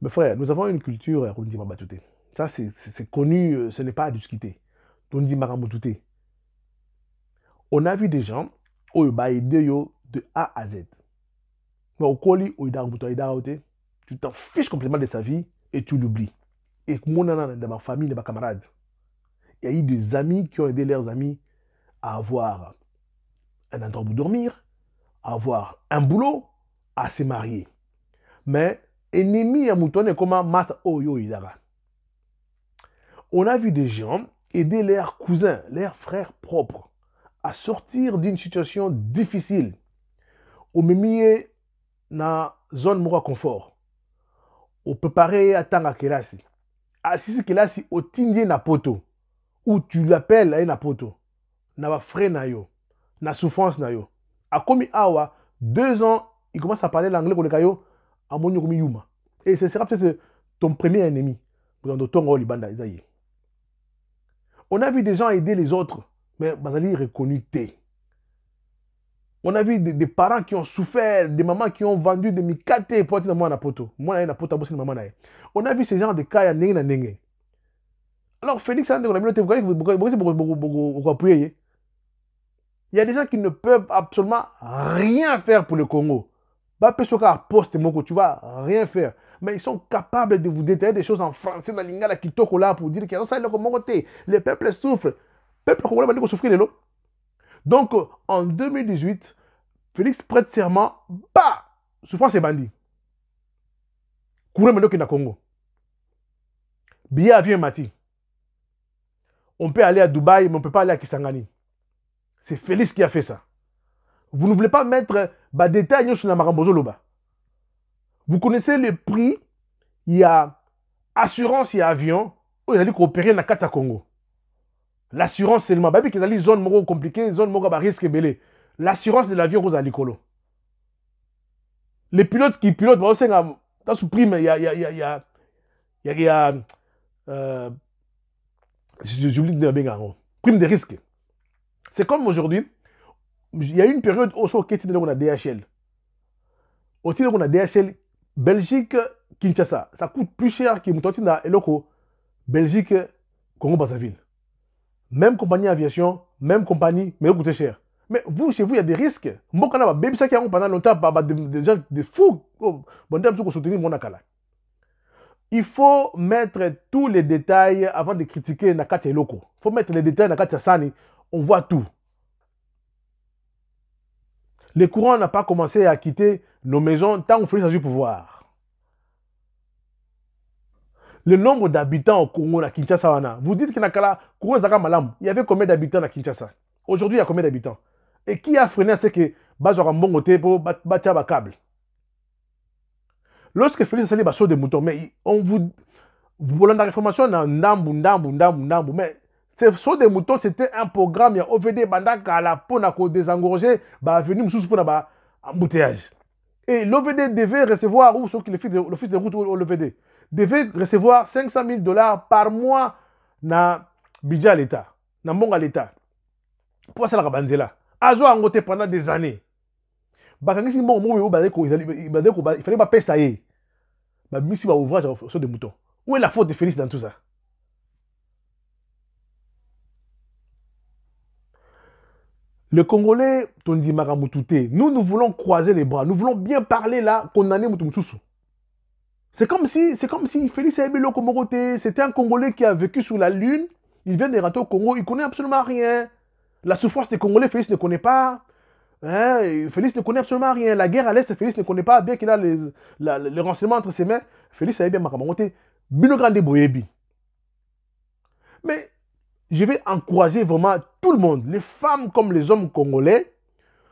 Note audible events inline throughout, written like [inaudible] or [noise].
Mais frères, nous avons une culture eh, Mabatouté. Ça, c'est connu, euh, ce n'est pas à discuter. Rundi On a vu des gens, bah, de A à Z. Mais au colis, tu t'en fiches complètement de sa vie et tu l'oublies. Et mon dans ma famille, dans ma camarade, il y a eu des amis qui ont aidé leurs amis à avoir un endroit où dormir, à avoir un boulot, à se marier. Mais enemi ya moto wana oyo on a vu des gens aider leurs cousins leurs frères propres à sortir d'une situation difficile mis dans na zone de confort. moko ya confort à ye atanga kelasi asisi kelasi au tindie na poto ou tu l'appelles à na poto na frère na yo na souffrance na yo komi awa deux ans il commence à parler l'anglais les gars. Et ce sera peut-être ton premier ennemi. ton On a vu des gens aider les autres, mais Bazali reconnu T. On a vu des, parents qui ont souffert, des mamans qui ont vendu des mikates pour être dans mon apoto. Moi, na poto, c'est maman On a vu ces gens de kaya n'inga n'inga. Alors, Félix, vous appuyer. Il y a des gens qui ne peuvent absolument rien faire pour le Congo. Bappé qu'à poste Moko, tu vas rien faire. Mais ils sont capables de vous détailler des choses en français, dans l'ingala, toque là, pour dire qu'ils ont ça, Le peuple souffre. Le peuple congolais va souffrir les lots. Donc, euh, en 2018, Félix prête serment, bah, souffrance et bandit. Courez maintenant qu'il Congo. Billet Mati. On peut aller à Dubaï, mais on ne peut pas aller à Kisangani. C'est Félix qui a fait ça. Vous ne voulez pas mettre euh, bah badetail nyonso na makambo ozoloba vous connaissez le prix il y a assurance il y a avion ils allaient coopérer na Katanga. congo l'assurance seulement babiki ezali zone moro compliqué zone moro ya barisque belé l'assurance de l'avion aux alicolo Les pilotes qui pilotent a il y prime ya, ya, y a y a euh, j'oublie de babenga yango prime de risque c'est comme aujourd'hui il y a eu une période aussi on était dans la DHL. Au titre de la DHL, Belgique, Kinshasa, ça coûte plus cher que Moutotina et Loco, Belgique, Congo-Brazzaville. Même compagnie aviation, même compagnie, mais ça coûte cher. Mais vous, chez vous, il y a des risques. Moi, quand même, a ça qui pendant longtemps, bah, des gens de fous, oh, bon, soutenir mon Il faut mettre tous les détails avant de critiquer Nakata et Il faut mettre les détails Nakata Sani. On voit tout. Les courants n'a pas commencé à quitter nos maisons tant que Félix a du pouvoir. Le nombre d'habitants au Congo, à Kinshasa, vous dites qu'il y Malam, il y avait combien d'habitants à Kinshasa Aujourd'hui, il y a combien d'habitants Et qui a freiné à ce que pour à la Câble Lorsque Félix a dit des moutons mais on vous. Vous voulez la réformation, mais ce sont des moutons, c'était un programme. Il y a OVD Bandaka à la peau, qu'au désengorger, bah, venu sous pour un embouteillage. Et l'OVD devait recevoir, ou ceux qui l'office de route ou l'OVD, devait recevoir 500 000 dollars par mois na budget à l'État, na à l'État. Pour ça, la là? Azo a ngoté pendant des années. Bakangisi mbongo mbongo mbongo mbongo il fallait pas payer ça y est. Bah, si va ouvrir sur des moutons. Où est la faute de Félix dans tout ça? Le Congolais, Tondi nous, nous voulons croiser les bras. Nous voulons bien parler là, condamner Mutumsusu. C'est comme si, c'est comme si Félix le Komorote, c'était un Congolais qui a vécu sous la lune. Il vient de rentrer au Congo, il connaît absolument rien. La souffrance des Congolais, Félix ne connaît pas. Hein? Félix ne connaît absolument rien. La guerre à l'Est, Félix ne connaît pas, bien qu'il a les, les, renseignements entre ses mains. Félix il Maramute, Bino Grande Boyebi. Mais je vais encourager vraiment tout le monde, les femmes comme les hommes congolais,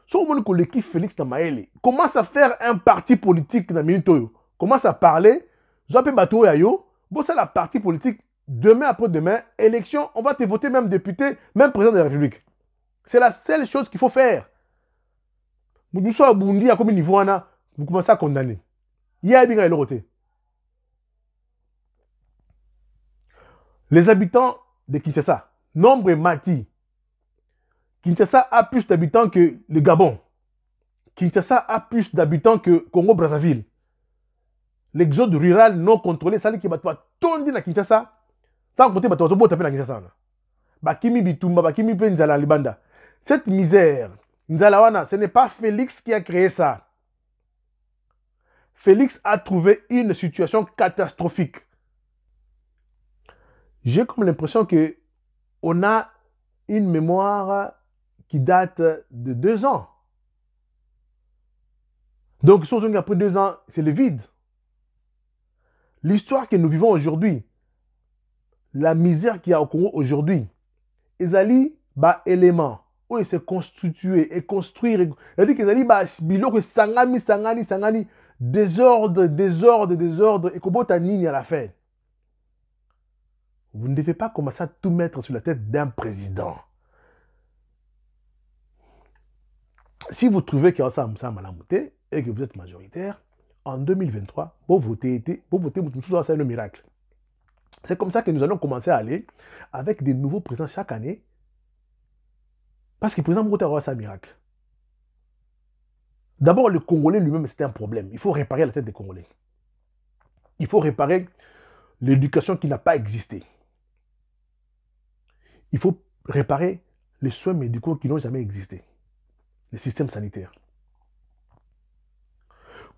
sur le collectif Félix Tamaele. Commence à faire un parti politique dans Minitoyo. Commence à parler. Zoapé Bato bon, c'est la parti politique. Demain après-demain, élection, on va te voter même député, même président de la République. C'est la seule chose qu'il faut faire. Nous sommes à à combien de niveaux vous commencez à condamner. Il y a les habitants de Kinshasa. Nombre Mati. Kinshasa a plus d'habitants que le Gabon. Kinshasa a plus d'habitants que Congo-Brazzaville. L'exode rural non contrôlé, ça qui toi tondi na Kinshasa, sans compter tapé na Kinshasa. Bakimi Bitumba, Bakimi Penzala Libanda. Cette misère, ce n'est pas Félix qui a créé ça. Félix a trouvé une situation catastrophique j'ai comme l'impression que on a une mémoire qui date de deux ans. Donc, si on après deux ans, c'est le vide. L'histoire que nous vivons aujourd'hui, la misère qu'il y a au Congo aujourd'hui, Ezali, bah, élément. il se constitué et construit. C'est-à-dire qu'Ezali, bah, que des sangani, sangani, désordre, désordre, désordre, et kobota à la fin. Vous ne devez pas commencer à tout mettre sur la tête d'un président. Si vous trouvez qu'il y a ça et que vous êtes majoritaire, en 2023, vous votez, vous votez, c'est le miracle. C'est comme ça que nous allons commencer à aller avec des nouveaux présidents chaque année. Parce que le président Mouta aura un miracle. D'abord, le Congolais lui-même, c'était un problème. Il faut réparer la tête des Congolais. Il faut réparer l'éducation qui n'a pas existé. Il faut réparer les soins médicaux qui n'ont jamais existé. Le système sanitaire.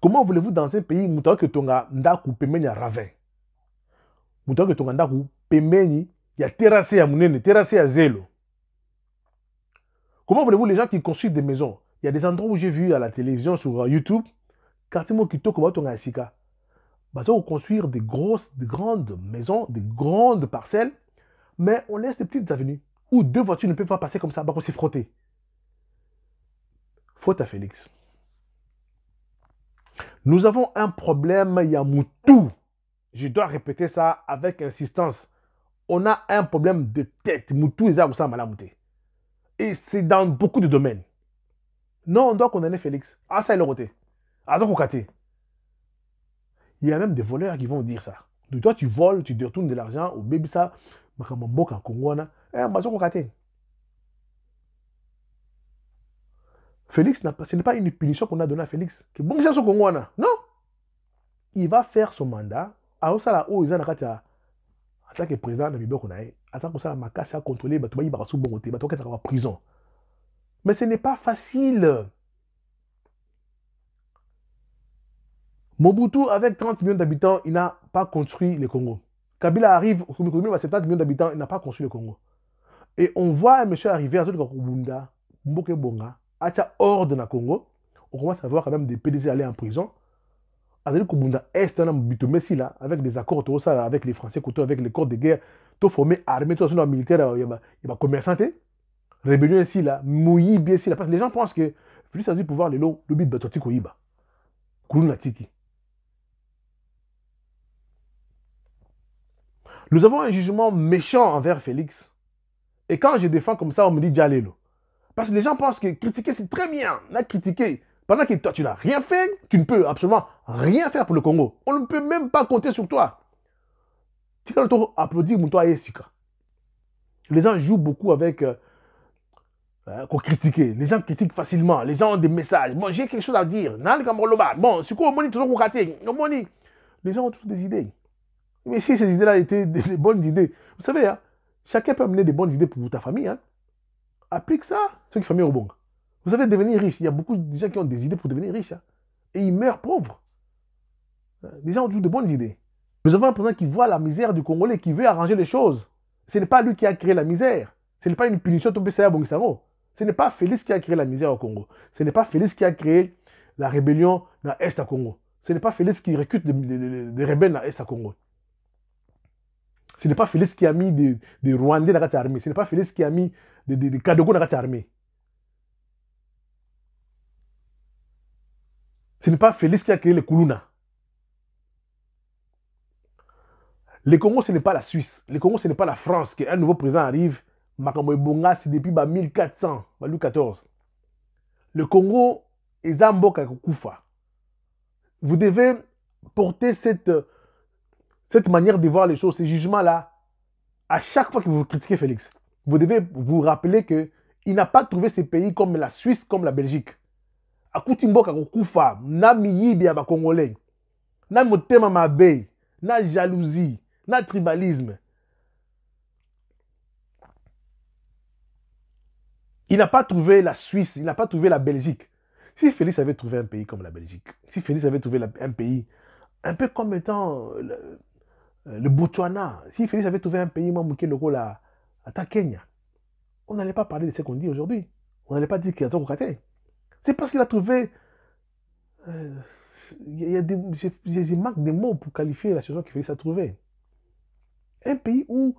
Comment voulez-vous dans un pays que tonga ndaku pemeni ravin? que tonga pemeni a terrassé à munene, terrassé à zélo. Comment voulez-vous les gens qui construisent des maisons? Il y a des endroits où j'ai vu à la télévision, sur YouTube, quartier mokito koba tonga sika. Bah, construire des grosses, des grandes maisons, des grandes parcelles mais on laisse des petites avenues où deux voitures ne peuvent pas passer comme ça, parce qu'on s'est frotté. Faute à Félix. Nous avons un problème Yamoutou. Je dois répéter ça avec insistance. On a un problème de tête. Moutou mouter. Et c'est dans beaucoup de domaines. Non, on doit condamner Félix. Ah, ça, il est roté. Ah, donc, Il y a même des voleurs qui vont dire ça. Donc toi, tu voles, tu détournes de l'argent au baby ça, Makamamboka, eh, na eh, Félix, ce n'est pas une punition qu'on a donnée à Félix. Non Il va faire son mandat. Alors ça, là, ils ont en tant que président de on a en tant que contrôler, il va se prison. Mais ce n'est pas facile. Mobutu, avec 30 millions d'habitants, il n'a pas construit le Congo. Kabila arrive, Kabila 70 millions d'habitants, il n'a pas construit le Congo. Et on voit un monsieur arriver à Zolkakubunda, Mbokebonga, à Acha hors de la Congo. On commence à voir quand même des PDG aller en prison. Azolkakubunda Est, un si là, avec des accords, avec les Français, avec les corps de guerre, tout formé, armé, tout ça, militaire, euh, il y a commerçanté. Hein. Rébellion ici là, mouillé bien ici là, parce les gens pensent que Félix a dit pouvoir le lobby de Batoti Nous avons un jugement méchant envers Félix. Et quand je défends comme ça, on me dit Dialelo. Parce que les gens pensent que critiquer, c'est très bien. On a critiqué. Pendant que toi, tu n'as rien fait, tu ne peux absolument rien faire pour le Congo. On ne peut même pas compter sur toi. Tu as applaudir Moutoua Les gens jouent beaucoup avec. Euh, euh, qu'on critique. Les gens critiquent facilement. Les gens ont des messages. bon, j'ai quelque chose à dire. Bon, c'est quoi, Les gens ont toujours des idées. Mais si ces idées-là étaient des, bonnes idées, vous savez, hein, chacun peut amener des bonnes idées pour ta famille. Hein. Applique ça, ceux qui famille au bon. Vous savez, devenir riche, il y a beaucoup de gens qui ont des idées pour devenir riche. Hein. et ils meurent pauvres. Les gens ont toujours de bonnes idées. Nous avons un président qui voit la misère du Congolais, qui veut arranger les choses. Ce n'est pas lui qui a créé la misère. Ce n'est pas une punition tombée à Bongisango. Ce n'est pas Félix qui a créé la misère au Congo. Ce n'est pas Félix qui a créé la rébellion dans l'Est à Congo. Ce n'est pas Félix qui recrute des, rebelles dans l'Est à Congo. Ce n'est pas Félix qui a mis des, Rwandais dans la armée. Ce n'est pas Félix qui a mis des, des, dans la armée. Ce n'est pas Félix qui a créé les Koulouna. Le Congo, ce n'est pas la Suisse. Le Congo, ce n'est pas la France. Un nouveau président arrive, Makambo Bonga, c'est depuis 1400, bah, 14. Bah, Le Congo est un Vous devez porter cette, euh, cette manière de voir les choses, ces jugements-là, à chaque fois que vous critiquez Félix, vous devez vous rappeler que il n'a pas trouvé ces pays comme la Suisse, comme la Belgique. akutimboka kokufa na miyibia ma congolais, na motema mabe na jalousie na tribalisme il n'a pas trouvé la Suisse il n'a pas trouvé la Belgique si Félix avait trouvé un pays comme la Belgique si Félix avait trouvé un pays un peu comme étant le, euh, le Botswana. Si Félix avait trouvé un pays, moi, le là, à Kenya, on n'allait pas parler de ce qu'on dit aujourd'hui. On n'allait pas dire qu'il y a trop C'est parce qu'il a trouvé. Euh, il y manque des mots pour qualifier la situation qu'il Félix a trouvée. Un pays où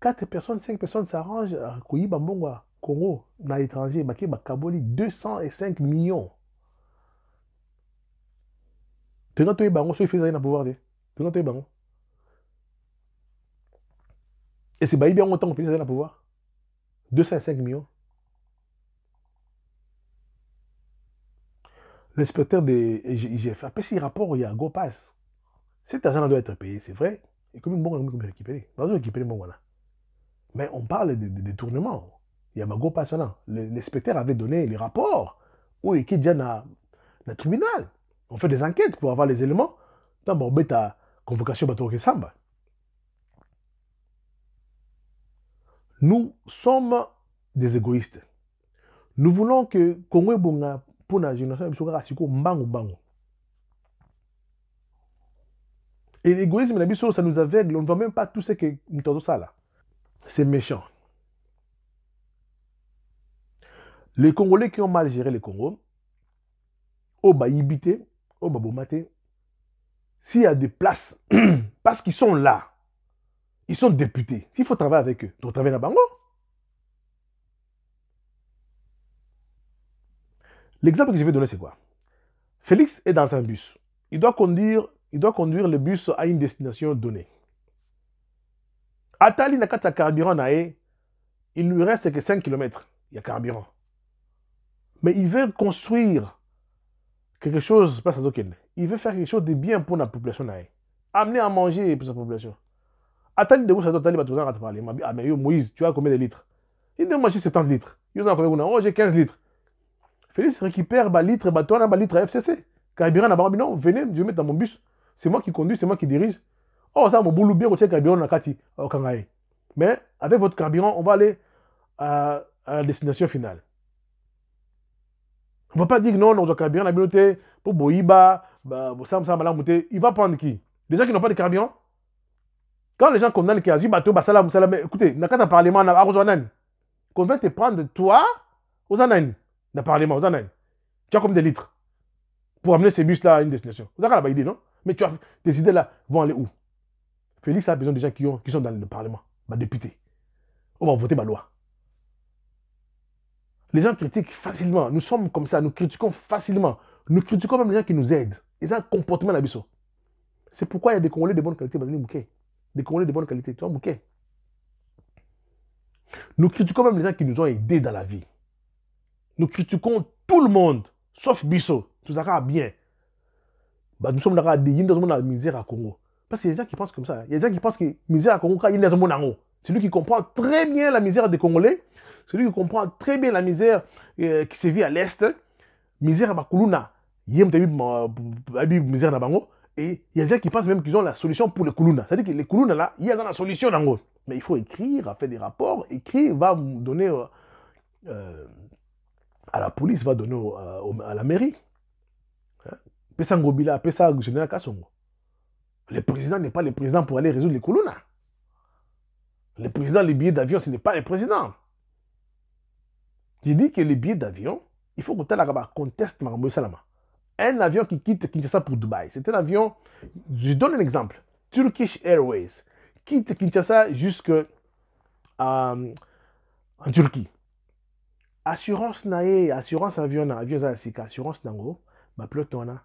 4 personnes, 5 personnes s'arrangent à Koyibambongwa, Congo, dans l'étranger, Maké Bakaboli, 205 millions. Tenant n'as et baron, ceux qui faisaient pouvoir Tenant tu et c'est bien longtemps qu'on finit dans le pouvoir. 205 millions. L'inspecteur de IGF après ces rapport, il y a go pass. Cet argent doit être payé, c'est vrai. Et comme bon, on peut récupérer. récupérer bon, voilà. Mais on parle de détournement. Il y a un pass là. L'inspecteur avait donné les rapports où il y déjà dans le tribunal. On fait des enquêtes pour avoir les éléments. Dans mon bête une convocation de Samba. Nous sommes des égoïstes. Nous voulons que Congo Bonga, pour la génération, la génération Et l'égoïsme, ça nous aveugle. On ne voit même pas tout ce que nous ça C'est méchant. Les Congolais qui ont mal géré le Congo, au s'il y a des places, [clears throat] parce qu'ils sont là, ils sont députés. Il faut travailler avec eux, travailler travailles à Bangor. L'exemple que je vais donner, c'est quoi Félix est dans un bus. Il doit, conduire, il doit conduire le bus à une destination donnée. Atali n'a qu'à carburant, il lui reste que 5 km. Il y a carburant. Mais il veut construire quelque chose, il veut faire quelque chose de bien pour la population. Amener à manger pour sa population. Atali de gauche ça bah, ah, mais Moïse, tu as combien de litres Il dit, moi 70 litres. Il dit, oh j'ai 15 litres. Félix récupère bah, litre, bah, toi, bah, litre à FCC. Caribéen n'a pas non, venez, je vais mettre dans mon bus. C'est moi qui conduis, c'est moi qui dirige. Oh, ça, mon boulot bien, c'est carburant un kati, au oh, Kangaï. Mais avec votre carburant, on va aller à, la destination finale. On ne va pas dire que non, non, carburant, la communauté, pour Boïba, bah, ça, monter il va prendre qui Des gens qui n'ont pas de carburant quand les gens condamnent Kéazu, Bato, écoutez Salam, Salam, écoutez, un Parlement, on qu'on vient te prendre toi, Ozanan, dans Parlement, Tu as comme des litres pour amener ces bus-là à une destination. Vous avez la idée, non Mais tu as des idées-là vont aller où Félix a besoin des gens qui, sont dans le Parlement, Ma bah, députés, On va voter ma loi. Les gens critiquent facilement. Nous sommes comme ça, nous critiquons facilement. Nous critiquons même les gens qui nous aident. Ils ont un comportement biseau. C'est pourquoi il y a des Congolais de bonne qualité, des Congolais de bonne qualité. Tu vois, Mouké. Nous critiquons même les gens qui nous ont aidés dans la vie. Nous critiquons tout le monde, sauf Bissot. Tout ça bien. Bah, nous sommes dans la, dans la misère à Congo. Parce qu'il y a des gens qui pensent comme ça. Il y a des gens qui pensent que misère à Congo, il y a des Celui qui comprend très bien la misère des Congolais, C'est lui qui comprend très bien la misère euh, qui se vit à l'Est, misère à Bakuluna, il y a misère à Bango, et il y a des gens qui pensent même qu'ils ont la solution pour les Koulouna. C'est-à-dire que les Koulouna, là, y a la solution en Mais il faut écrire, faire des rapports. Écrire va donner euh, euh, à la police, va donner euh, à la mairie. Hein? Pesa Ngobila, Pesa Général Kassongo. Le président n'est pas le président pour aller résoudre les Koulouna. Le président, les billets d'avion, ce n'est pas le président. J'ai dit que les billets d'avion, il faut que tu aies la conteste Salama un avion qui quitte Kinshasa pour Dubaï, c'est un avion, je donne un exemple, Turkish Airways, quitte Kinshasa jusque euh, en Turquie. Assurance nae, assurance avion, avion ma assurance nango, Ils plotona.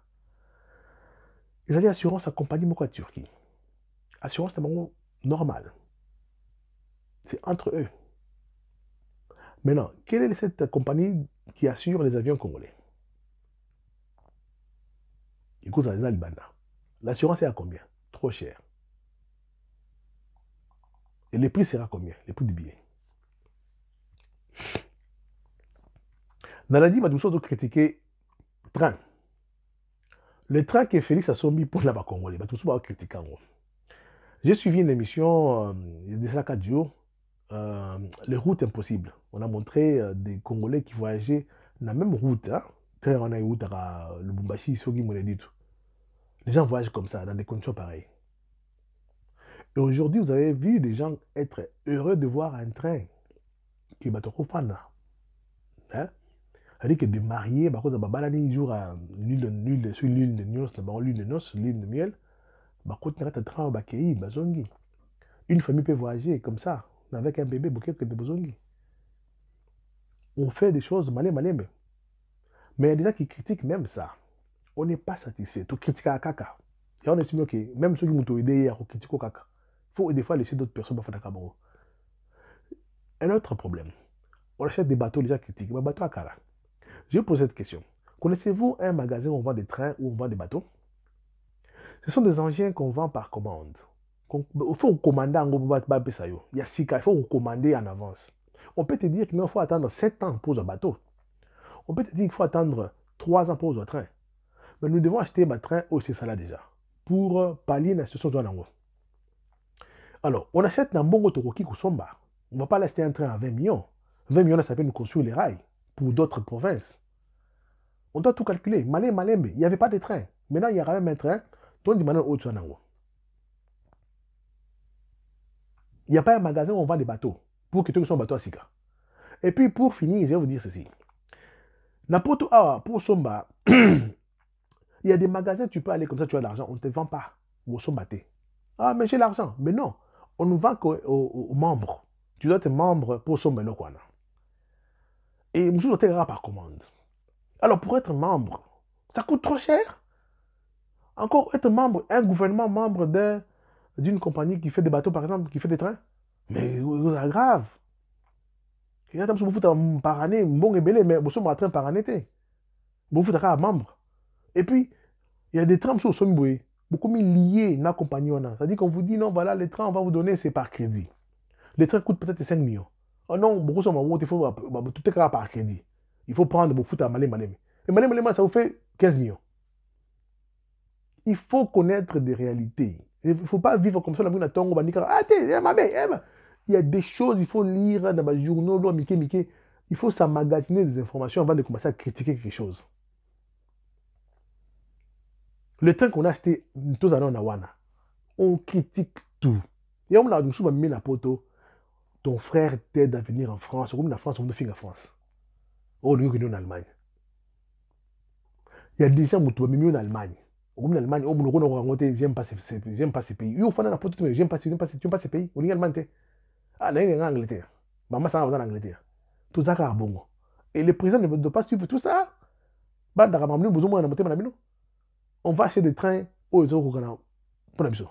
allaient assurance compagnie à Turquie. Assurance nango normal. C'est entre eux. Maintenant, quelle est cette compagnie qui assure les avions congolais les l'assurance est à combien trop cher et le prix sera combien le prix du billet va bato critiquer le train le train que félix pour a il va tout biso bakritika critiquer. j'ai suivi une émission euh, de déjà 4 jours, « Les routes impossibles. On a montré euh, des Congolais qui voyageaient la même route, hein, quand on est où, le Bumbashi, Sogi, dit Les gens voyagent comme ça, dans des conditions pareilles. Et aujourd'hui, vous avez vu des gens être heureux de voir un train qui est Batokofana. Hein? C'est-à-dire que des mariés, par bah, contre, ils jour à l'huile de l'huile de l'huile de noces, l'huile de noces, l'huile de miel, par contre, ils train au Bazongi. Bah, Une famille peut voyager comme ça, avec un bébé, bouquet de Bazongi. On fait des choses malé malé, mais. Mais il y a des gens qui critiquent même ça. On n'est pas satisfait. Tu critiques à caca. Et on estime que même ceux qui m'ont aidé hier, au caca. Il faut des fois laisser d'autres personnes faire la caca. Un autre problème. On achète des bateaux, les gens critiquent. bateau à cara. Je vous pose cette question. Connaissez-vous un magasin où on vend des trains ou on vend des bateaux Ce sont des engins qu'on vend par commande. Il faut commander en gros, il y a six il faut commander en avance. On peut te dire qu'il faut attendre 7 ans pour un bateau. On peut te dire qu'il faut attendre trois ans pour un train. Mais nous devons acheter un train au là déjà pour pallier la situation de Alors, on achète un bon Toroki Kusomba. On ne va pas l'acheter un train à 20 millions. 20 millions, ça peut nous construire les rails pour d'autres provinces. On doit tout calculer. Malé, malembe, il n'y avait pas de train. Maintenant, il y aura même un train. Donc, maintenant, Il n'y a pas un magasin où on vend des bateaux pour que tout soit bateau à Sika. Et puis, pour finir, je vais vous dire ceci. Ah, pour Somba, [clears throat] il y a des magasins, tu peux aller comme ça, tu as l'argent, on ne te vend pas. Ou Sombaté. Ah, mais j'ai l'argent. Mais non, on ne vend qu'aux aux, membres. Tu dois être membre pour Somba non. Et par commande. Alors, pour être membre, ça coûte trop cher. Encore être membre, un gouvernement membre d'une compagnie qui fait des bateaux, par exemple, qui fait des trains. Mais euh, ça aggrave. Il y a ke ata biso bofuta parane mbongo ebele mais bosomba train parane de bofuta kaka membre et puis il y a des trains mosusu osomi boye liés lié na compagnie c'est-à-dire qu'on vous dit non voilà le train on va vous donner c'est par crédit Les train coûtent peut-être 5 millions Non, oh non bokosomba wo il faut bah, bah, tout est par crédit il faut prendre bofuta malem malem et malem malem ça vous fait 15 millions il faut connaître des réalités il ne faut pas vivre comme ça la mine na ntongo banikaka ah te eh, ma belle il y a des choses, il faut lire dans les journaux, loi, Mickey, Il faut s'amagasiner des informations avant de commencer à critiquer quelque chose. Le temps qu'on a acheté, on critique tout. Et on a mis la photo. Ton frère t'aide à venir en France, Comme la France, ou en France. que oh, nous en Allemagne. Il y a des gens qui ont mis en Allemagne. Comme en Allemagne, oh, on me dit rencontre, j'aime pas ces pays. Ils ont fait la j'aime pas ces pays. est en Allemagne, hein. Ah, naïe en Angleterre. Maman, ça va en Angleterre. Tout ça, c'est bon. Et le président ne doit pas suivre tout ça. Bah, dans la maman, besoin de monter, madame. On va acheter des trains aux autres qu'on pour la mission.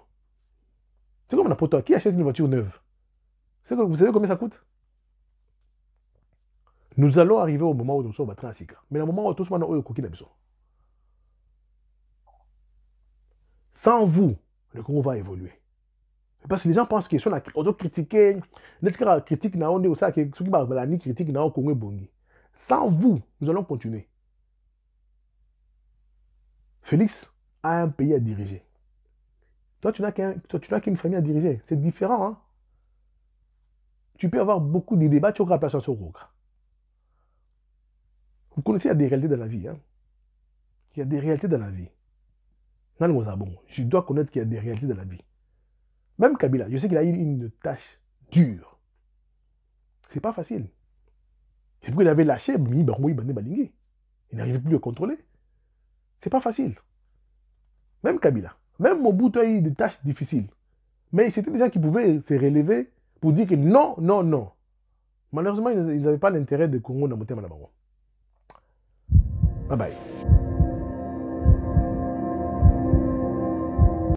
C'est comme un toi qui achète une voiture neuve. C'est que vous savez combien ça coûte Nous allons arriver au moment où nous sommes en train à faire. Mais le moment où tous nous sommes au Kokina Sans vous, le Congo va évoluer. Parce que les gens pensent que sont on a critiqué, critique, on est aussi ceux qui va ni critique, n'aonde bongi. Sans vous, nous allons continuer. Félix a un pays à diriger. Toi, tu n'as qu'une famille à diriger. C'est différent. Hein. Tu peux avoir beaucoup de débats, tu pas la place sur Vous connaissez, il y a des réalités dans la vie. Hein. Il y a des réalités dans la vie. Je dois connaître qu'il y a des réalités dans la vie. Même Kabila, je sais qu'il a eu une tâche dure. C'est pas facile. C'est pourquoi il avait lâché Il n'arrivait plus à contrôler. C'est pas facile. Même Kabila, même Mobutu a eu des tâches difficiles. Mais c'était des gens qui pouvaient se relever pour dire que non, non, non. Malheureusement, ils n'avaient pas l'intérêt de Congo dans le thème à la Bye bye.